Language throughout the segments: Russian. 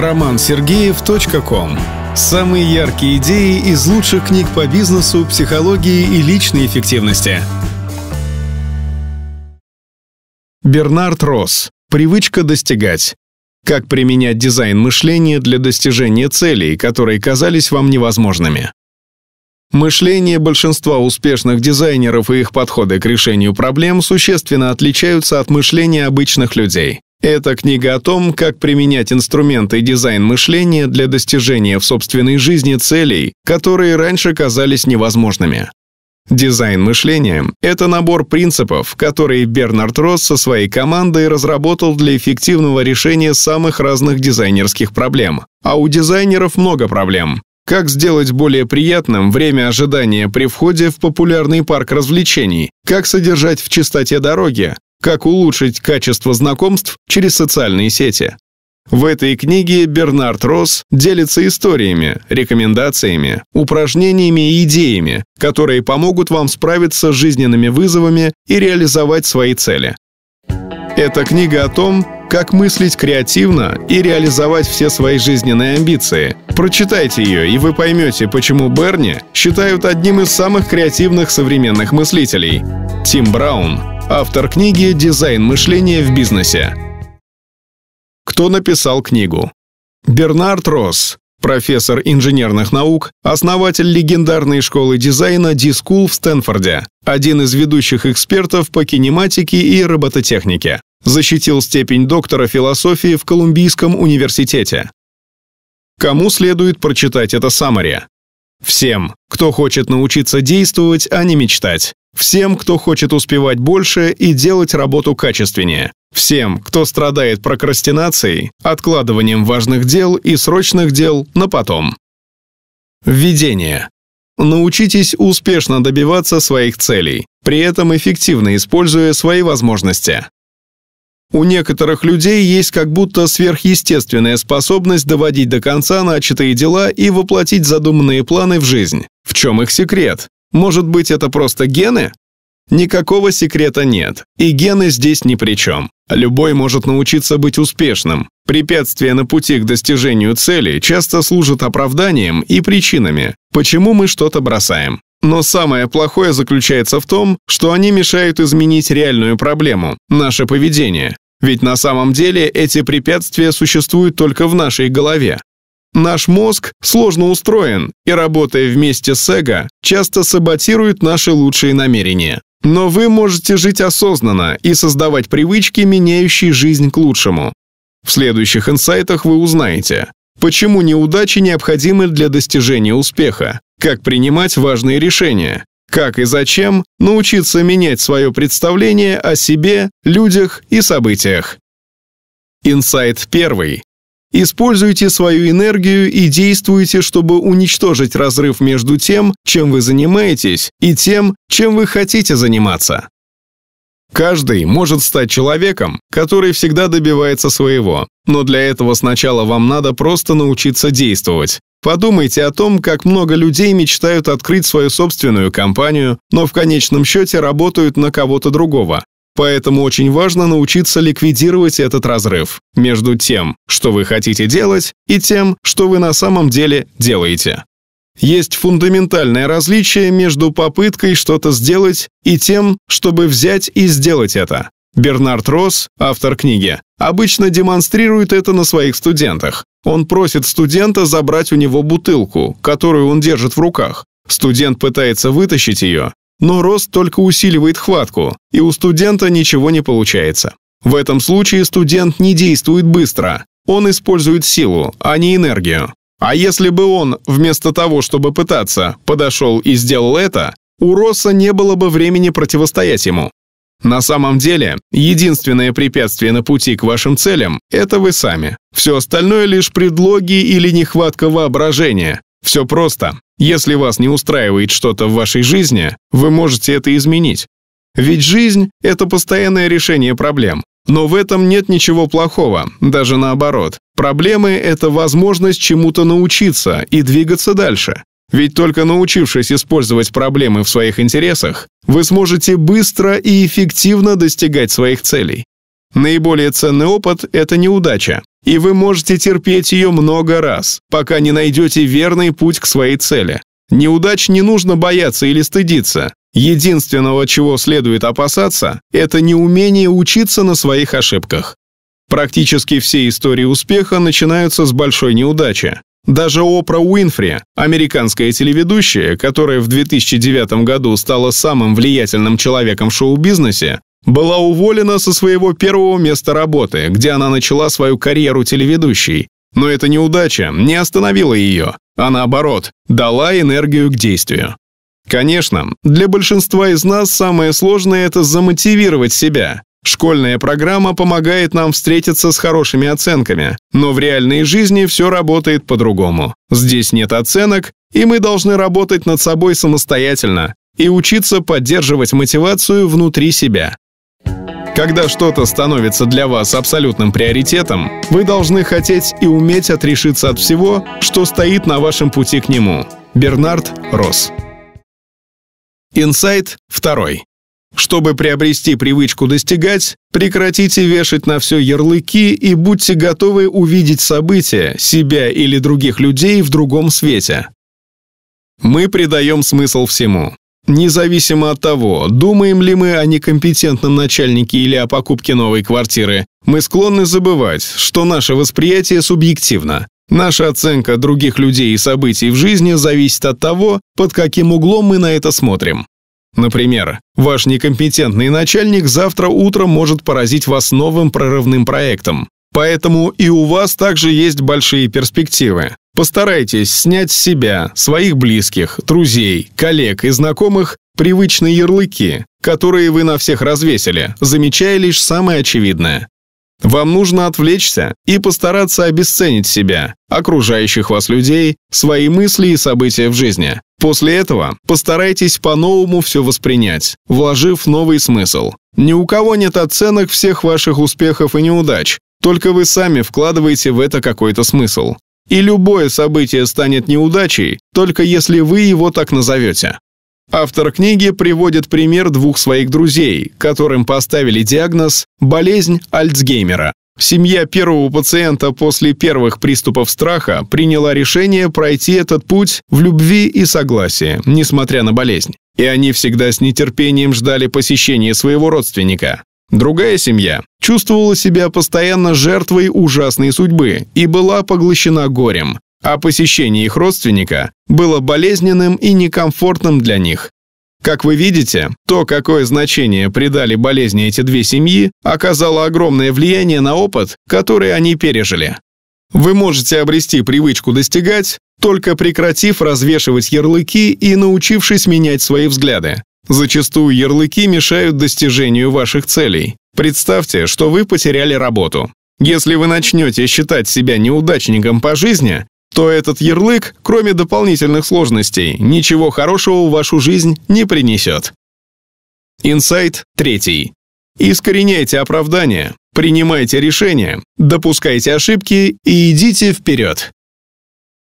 romansергеев.com Самые яркие идеи из лучших книг по бизнесу, психологии и личной эффективности. Бернард Росс. Привычка достигать. Как применять дизайн мышления для достижения целей, которые казались вам невозможными. Мышление большинства успешных дизайнеров и их подходы к решению проблем существенно отличаются от мышления обычных людей. Это книга о том, как применять инструменты дизайн мышления для достижения в собственной жизни целей, которые раньше казались невозможными. Дизайн мышления – это набор принципов, которые Бернард Росс со своей командой разработал для эффективного решения самых разных дизайнерских проблем. А у дизайнеров много проблем. Как сделать более приятным время ожидания при входе в популярный парк развлечений? Как содержать в чистоте дороги? Как улучшить качество знакомств через социальные сети. В этой книге Бернард Росс делится историями, рекомендациями, упражнениями и идеями, которые помогут вам справиться с жизненными вызовами и реализовать свои цели. Это книга о том, как мыслить креативно и реализовать все свои жизненные амбиции. Прочитайте ее, и вы поймете, почему Берни считают одним из самых креативных современных мыслителей. Тим Браун автор книги «Дизайн мышления в бизнесе». Кто написал книгу? Бернард Росс, профессор инженерных наук, основатель легендарной школы дизайна D-School в Стэнфорде, один из ведущих экспертов по кинематике и робототехнике. Защитил степень доктора философии в Колумбийском университете. Кому следует прочитать это саммари? Всем, кто хочет научиться действовать, а не мечтать. Всем, кто хочет успевать больше и делать работу качественнее. Всем, кто страдает прокрастинацией, откладыванием важных дел и срочных дел на потом. Введение. Научитесь успешно добиваться своих целей, при этом эффективно используя свои возможности. У некоторых людей есть как будто сверхъестественная способность доводить до конца начатые дела и воплотить задуманные планы в жизнь. В чем их секрет? Может быть, это просто гены? Никакого секрета нет, и гены здесь ни при чем. Любой может научиться быть успешным. Препятствия на пути к достижению цели часто служат оправданием и причинами, почему мы что-то бросаем. Но самое плохое заключается в том, что они мешают изменить реальную проблему – наше поведение. Ведь на самом деле эти препятствия существуют только в нашей голове. Наш мозг сложно устроен, и работая вместе с эго, часто саботирует наши лучшие намерения. Но вы можете жить осознанно и создавать привычки, меняющие жизнь к лучшему. В следующих инсайтах вы узнаете, почему неудачи необходимы для достижения успеха, как принимать важные решения, как и зачем научиться менять свое представление о себе, людях и событиях. Инсайт первый. Используйте свою энергию и действуйте, чтобы уничтожить разрыв между тем, чем вы занимаетесь, и тем, чем вы хотите заниматься. Каждый может стать человеком, который всегда добивается своего, но для этого сначала вам надо просто научиться действовать. Подумайте о том, как много людей мечтают открыть свою собственную компанию, но в конечном счете работают на кого-то другого. Поэтому очень важно научиться ликвидировать этот разрыв между тем, что вы хотите делать, и тем, что вы на самом деле делаете. Есть фундаментальное различие между попыткой что-то сделать и тем, чтобы взять и сделать это. Бернард Росс, автор книги, обычно демонстрирует это на своих студентах. Он просит студента забрать у него бутылку, которую он держит в руках. Студент пытается вытащить ее, но рост только усиливает хватку, и у студента ничего не получается. В этом случае студент не действует быстро, он использует силу, а не энергию. А если бы он, вместо того, чтобы пытаться, подошел и сделал это, у Росса не было бы времени противостоять ему. На самом деле, единственное препятствие на пути к вашим целям – это вы сами. Все остальное лишь предлоги или нехватка воображения. Все просто. Если вас не устраивает что-то в вашей жизни, вы можете это изменить. Ведь жизнь – это постоянное решение проблем. Но в этом нет ничего плохого, даже наоборот. Проблемы – это возможность чему-то научиться и двигаться дальше. Ведь только научившись использовать проблемы в своих интересах, вы сможете быстро и эффективно достигать своих целей. Наиболее ценный опыт – это неудача и вы можете терпеть ее много раз, пока не найдете верный путь к своей цели. Неудач не нужно бояться или стыдиться. Единственного, чего следует опасаться, это неумение учиться на своих ошибках. Практически все истории успеха начинаются с большой неудачи. Даже Опра Уинфри, американская телеведущая, которая в 2009 году стала самым влиятельным человеком в шоу-бизнесе, была уволена со своего первого места работы, где она начала свою карьеру телеведущей. Но эта неудача не остановила ее, а наоборот, дала энергию к действию. Конечно, для большинства из нас самое сложное – это замотивировать себя. Школьная программа помогает нам встретиться с хорошими оценками, но в реальной жизни все работает по-другому. Здесь нет оценок, и мы должны работать над собой самостоятельно и учиться поддерживать мотивацию внутри себя. Когда что-то становится для вас абсолютным приоритетом, вы должны хотеть и уметь отрешиться от всего, что стоит на вашем пути к нему. Бернард Росс. Инсайт второй. Чтобы приобрести привычку достигать, прекратите вешать на все ярлыки и будьте готовы увидеть события, себя или других людей в другом свете. Мы придаем смысл всему. Независимо от того, думаем ли мы о некомпетентном начальнике или о покупке новой квартиры, мы склонны забывать, что наше восприятие субъективно. Наша оценка других людей и событий в жизни зависит от того, под каким углом мы на это смотрим. Например, ваш некомпетентный начальник завтра утром может поразить вас новым прорывным проектом. Поэтому и у вас также есть большие перспективы. Постарайтесь снять с себя, своих близких, друзей, коллег и знакомых привычные ярлыки, которые вы на всех развесили, замечая лишь самое очевидное. Вам нужно отвлечься и постараться обесценить себя, окружающих вас людей, свои мысли и события в жизни. После этого постарайтесь по-новому все воспринять, вложив новый смысл. Ни у кого нет оценок всех ваших успехов и неудач, только вы сами вкладываете в это какой-то смысл. И любое событие станет неудачей, только если вы его так назовете. Автор книги приводит пример двух своих друзей, которым поставили диагноз «болезнь Альцгеймера». Семья первого пациента после первых приступов страха приняла решение пройти этот путь в любви и согласии, несмотря на болезнь. И они всегда с нетерпением ждали посещения своего родственника. Другая семья чувствовала себя постоянно жертвой ужасной судьбы и была поглощена горем, а посещение их родственника было болезненным и некомфортным для них. Как вы видите, то, какое значение придали болезни эти две семьи, оказало огромное влияние на опыт, который они пережили. Вы можете обрести привычку достигать, только прекратив развешивать ярлыки и научившись менять свои взгляды. Зачастую ярлыки мешают достижению ваших целей. Представьте, что вы потеряли работу. Если вы начнете считать себя неудачником по жизни, то этот ярлык, кроме дополнительных сложностей, ничего хорошего в вашу жизнь не принесет. Инсайт третий. Искореняйте оправдания, принимайте решения, допускайте ошибки и идите вперед.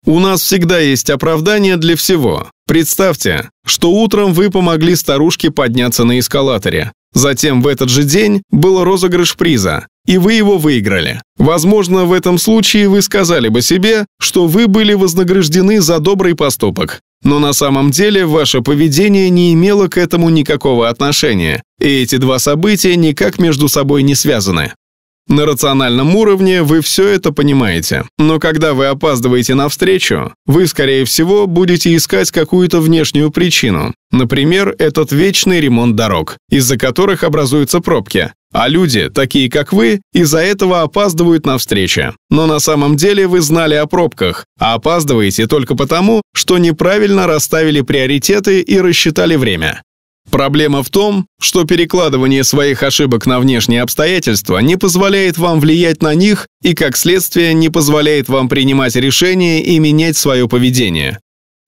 У нас всегда есть оправдание для всего. Представьте, что утром вы помогли старушке подняться на эскалаторе. Затем в этот же день был розыгрыш приза, и вы его выиграли. Возможно, в этом случае вы сказали бы себе, что вы были вознаграждены за добрый поступок. Но на самом деле ваше поведение не имело к этому никакого отношения, и эти два события никак между собой не связаны. На рациональном уровне вы все это понимаете, но когда вы опаздываете на встречу, вы, скорее всего, будете искать какую-то внешнюю причину. Например, этот вечный ремонт дорог, из-за которых образуются пробки, а люди, такие как вы, из-за этого опаздывают на встречи. Но на самом деле вы знали о пробках, а опаздываете только потому, что неправильно расставили приоритеты и рассчитали время. Проблема в том, что перекладывание своих ошибок на внешние обстоятельства не позволяет вам влиять на них и, как следствие, не позволяет вам принимать решения и менять свое поведение.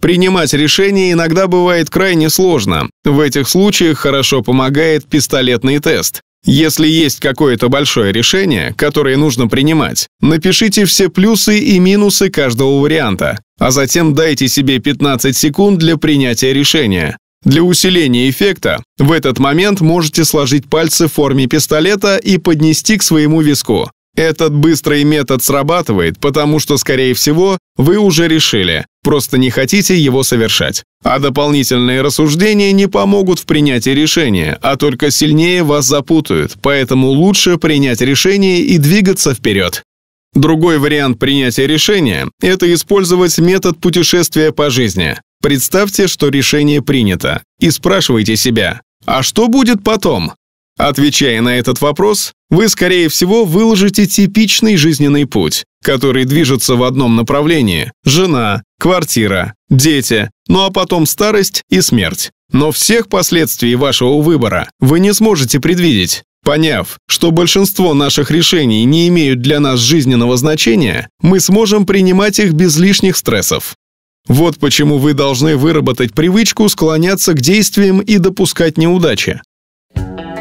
Принимать решения иногда бывает крайне сложно. В этих случаях хорошо помогает пистолетный тест. Если есть какое-то большое решение, которое нужно принимать, напишите все плюсы и минусы каждого варианта, а затем дайте себе 15 секунд для принятия решения. Для усиления эффекта в этот момент можете сложить пальцы в форме пистолета и поднести к своему виску. Этот быстрый метод срабатывает, потому что, скорее всего, вы уже решили, просто не хотите его совершать. А дополнительные рассуждения не помогут в принятии решения, а только сильнее вас запутают, поэтому лучше принять решение и двигаться вперед. Другой вариант принятия решения – это использовать метод путешествия по жизни. Представьте, что решение принято, и спрашивайте себя, а что будет потом? Отвечая на этот вопрос, вы, скорее всего, выложите типичный жизненный путь, который движется в одном направлении – жена, квартира, дети, ну а потом старость и смерть. Но всех последствий вашего выбора вы не сможете предвидеть. Поняв, что большинство наших решений не имеют для нас жизненного значения, мы сможем принимать их без лишних стрессов. Вот почему вы должны выработать привычку склоняться к действиям и допускать неудачи.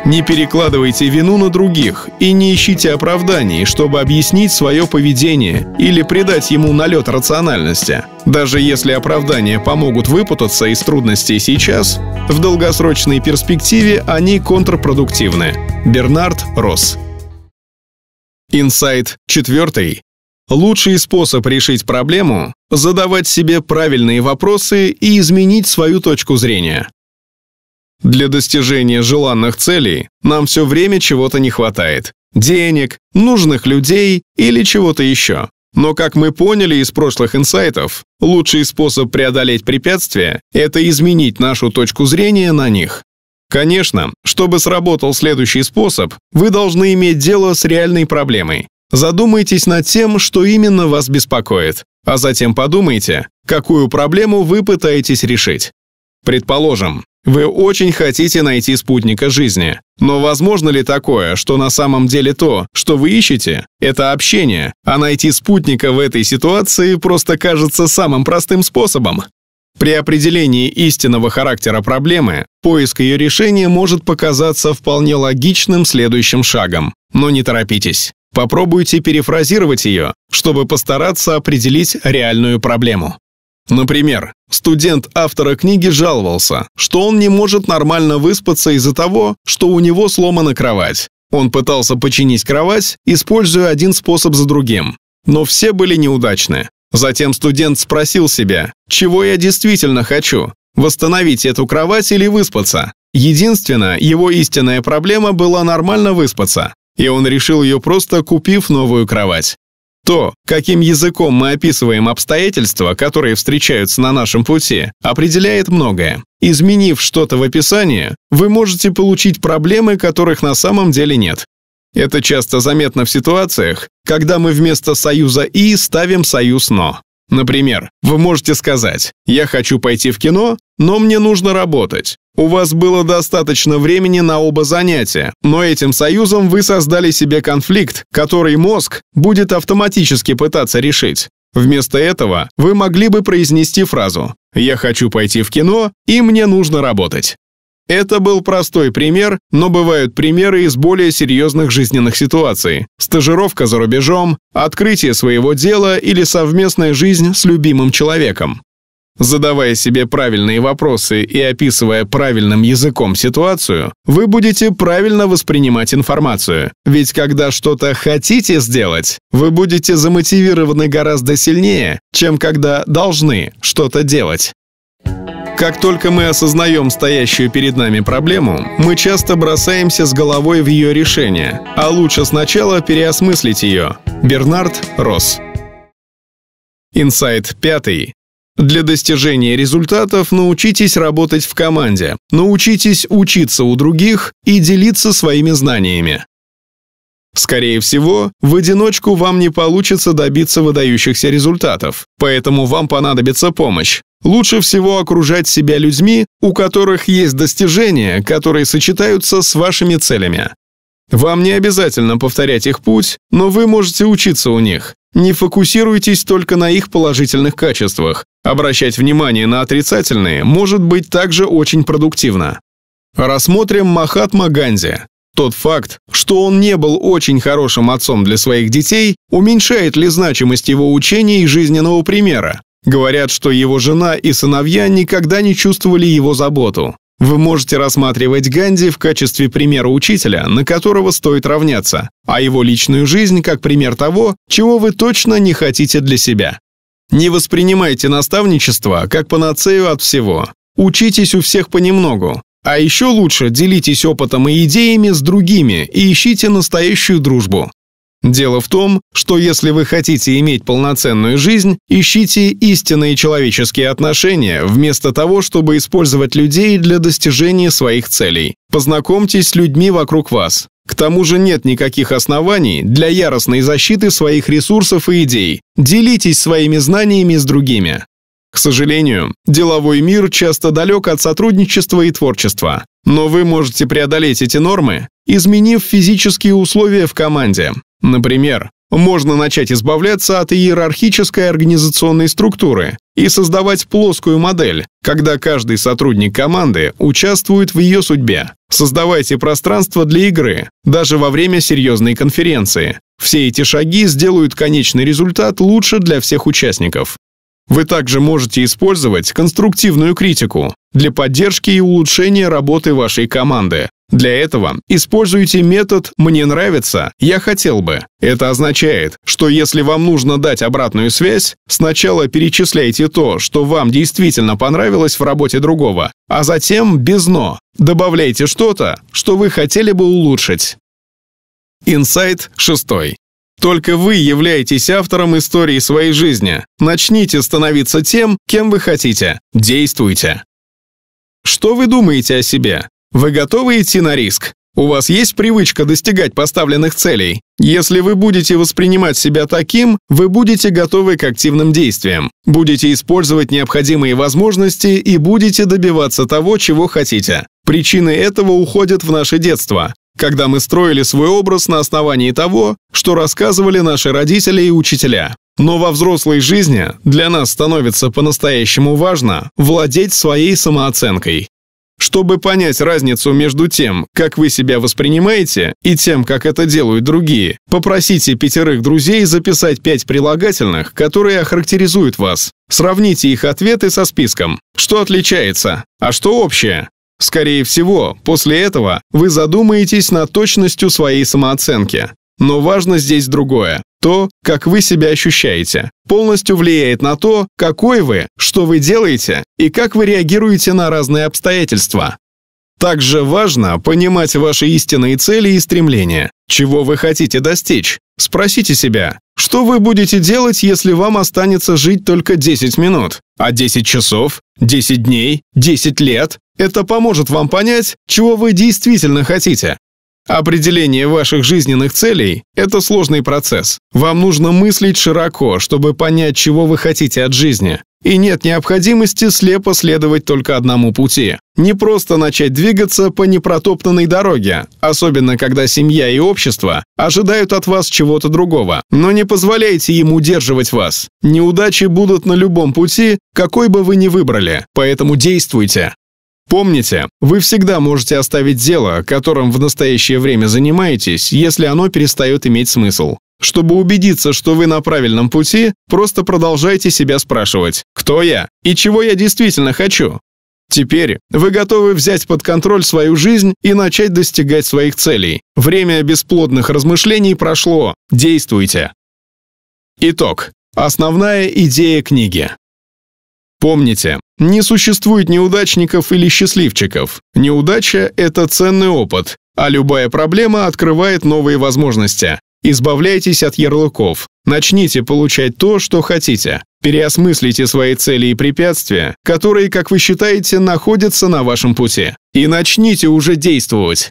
Не перекладывайте вину на других и не ищите оправданий, чтобы объяснить свое поведение или придать ему налет рациональности. Даже если оправдания помогут выпутаться из трудностей сейчас, в долгосрочной перспективе они контрпродуктивны. Бернард Росс Инсайт четвертый. Лучший способ решить проблему – задавать себе правильные вопросы и изменить свою точку зрения. Для достижения желанных целей нам все время чего-то не хватает – денег, нужных людей или чего-то еще. Но, как мы поняли из прошлых инсайтов, лучший способ преодолеть препятствия – это изменить нашу точку зрения на них. Конечно, чтобы сработал следующий способ, вы должны иметь дело с реальной проблемой, Задумайтесь над тем, что именно вас беспокоит, а затем подумайте, какую проблему вы пытаетесь решить. Предположим, вы очень хотите найти спутника жизни, но возможно ли такое, что на самом деле то, что вы ищете, это общение, а найти спутника в этой ситуации просто кажется самым простым способом? При определении истинного характера проблемы поиск ее решения может показаться вполне логичным следующим шагом, но не торопитесь. Попробуйте перефразировать ее, чтобы постараться определить реальную проблему. Например, студент автора книги жаловался, что он не может нормально выспаться из-за того, что у него сломана кровать. Он пытался починить кровать, используя один способ за другим. Но все были неудачны. Затем студент спросил себя, чего я действительно хочу – восстановить эту кровать или выспаться. Единственная его истинная проблема была нормально выспаться и он решил ее просто купив новую кровать. То, каким языком мы описываем обстоятельства, которые встречаются на нашем пути, определяет многое. Изменив что-то в описании, вы можете получить проблемы, которых на самом деле нет. Это часто заметно в ситуациях, когда мы вместо союза «и» ставим союз «но». Например, вы можете сказать «я хочу пойти в кино, но мне нужно работать». У вас было достаточно времени на оба занятия, но этим союзом вы создали себе конфликт, который мозг будет автоматически пытаться решить. Вместо этого вы могли бы произнести фразу «Я хочу пойти в кино, и мне нужно работать». Это был простой пример, но бывают примеры из более серьезных жизненных ситуаций. Стажировка за рубежом, открытие своего дела или совместная жизнь с любимым человеком. Задавая себе правильные вопросы и описывая правильным языком ситуацию, вы будете правильно воспринимать информацию. Ведь когда что-то хотите сделать, вы будете замотивированы гораздо сильнее, чем когда должны что-то делать. Как только мы осознаем стоящую перед нами проблему, мы часто бросаемся с головой в ее решение, а лучше сначала переосмыслить ее. Бернард Росс Инсайт пятый. Для достижения результатов научитесь работать в команде, научитесь учиться у других и делиться своими знаниями. Скорее всего, в одиночку вам не получится добиться выдающихся результатов, поэтому вам понадобится помощь. Лучше всего окружать себя людьми, у которых есть достижения, которые сочетаются с вашими целями. Вам не обязательно повторять их путь, но вы можете учиться у них. Не фокусируйтесь только на их положительных качествах. Обращать внимание на отрицательные может быть также очень продуктивно. Рассмотрим Махатма Ганди. Тот факт, что он не был очень хорошим отцом для своих детей, уменьшает ли значимость его учения и жизненного примера? Говорят, что его жена и сыновья никогда не чувствовали его заботу. Вы можете рассматривать Ганди в качестве примера учителя, на которого стоит равняться, а его личную жизнь как пример того, чего вы точно не хотите для себя. Не воспринимайте наставничество как панацею от всего. Учитесь у всех понемногу. А еще лучше делитесь опытом и идеями с другими и ищите настоящую дружбу. Дело в том, что если вы хотите иметь полноценную жизнь, ищите истинные человеческие отношения, вместо того, чтобы использовать людей для достижения своих целей. Познакомьтесь с людьми вокруг вас. К тому же нет никаких оснований для яростной защиты своих ресурсов и идей. Делитесь своими знаниями с другими. К сожалению, деловой мир часто далек от сотрудничества и творчества. Но вы можете преодолеть эти нормы, изменив физические условия в команде. Например, можно начать избавляться от иерархической организационной структуры и создавать плоскую модель, когда каждый сотрудник команды участвует в ее судьбе. Создавайте пространство для игры, даже во время серьезной конференции. Все эти шаги сделают конечный результат лучше для всех участников. Вы также можете использовать конструктивную критику для поддержки и улучшения работы вашей команды. Для этого используйте метод «мне нравится», «я хотел бы». Это означает, что если вам нужно дать обратную связь, сначала перечисляйте то, что вам действительно понравилось в работе другого, а затем без «но» добавляйте что-то, что вы хотели бы улучшить. Инсайт шестой. Только вы являетесь автором истории своей жизни. Начните становиться тем, кем вы хотите. Действуйте. Что вы думаете о себе? Вы готовы идти на риск? У вас есть привычка достигать поставленных целей? Если вы будете воспринимать себя таким, вы будете готовы к активным действиям, будете использовать необходимые возможности и будете добиваться того, чего хотите. Причины этого уходят в наше детство когда мы строили свой образ на основании того, что рассказывали наши родители и учителя. Но во взрослой жизни для нас становится по-настоящему важно владеть своей самооценкой. Чтобы понять разницу между тем, как вы себя воспринимаете, и тем, как это делают другие, попросите пятерых друзей записать пять прилагательных, которые охарактеризуют вас. Сравните их ответы со списком. Что отличается? А что общее? Скорее всего, после этого вы задумаетесь над точностью своей самооценки. Но важно здесь другое. То, как вы себя ощущаете, полностью влияет на то, какой вы, что вы делаете и как вы реагируете на разные обстоятельства. Также важно понимать ваши истинные цели и стремления, чего вы хотите достичь. Спросите себя, что вы будете делать, если вам останется жить только 10 минут, а 10 часов, 10 дней, 10 лет? Это поможет вам понять, чего вы действительно хотите. Определение ваших жизненных целей – это сложный процесс. Вам нужно мыслить широко, чтобы понять, чего вы хотите от жизни. И нет необходимости слепо следовать только одному пути. Не просто начать двигаться по непротоптанной дороге, особенно когда семья и общество ожидают от вас чего-то другого. Но не позволяйте им удерживать вас. Неудачи будут на любом пути, какой бы вы ни выбрали, поэтому действуйте. Помните, вы всегда можете оставить дело, которым в настоящее время занимаетесь, если оно перестает иметь смысл. Чтобы убедиться, что вы на правильном пути, просто продолжайте себя спрашивать «Кто я?» и «Чего я действительно хочу?». Теперь вы готовы взять под контроль свою жизнь и начать достигать своих целей. Время бесплодных размышлений прошло. Действуйте. Итог. Основная идея книги. Помните, не существует неудачников или счастливчиков. Неудача – это ценный опыт, а любая проблема открывает новые возможности. Избавляйтесь от ярлыков. Начните получать то, что хотите. Переосмыслите свои цели и препятствия, которые, как вы считаете, находятся на вашем пути. И начните уже действовать.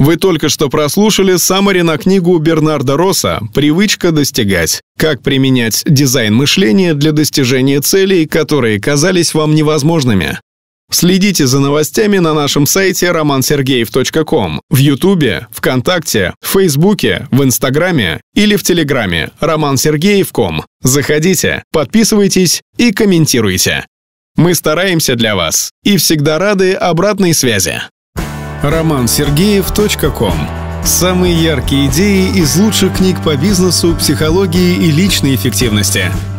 Вы только что прослушали саммари на книгу Бернарда Росса «Привычка достигать. Как применять дизайн мышления для достижения целей, которые казались вам невозможными». Следите за новостями на нашем сайте romansergeev.com, в Ютубе, ВКонтакте, в Фейсбуке, в Инстаграме или в Телеграме romansergeev.com. Заходите, подписывайтесь и комментируйте. Мы стараемся для вас и всегда рады обратной связи romansергеев.com Самые яркие идеи из лучших книг по бизнесу, психологии и личной эффективности –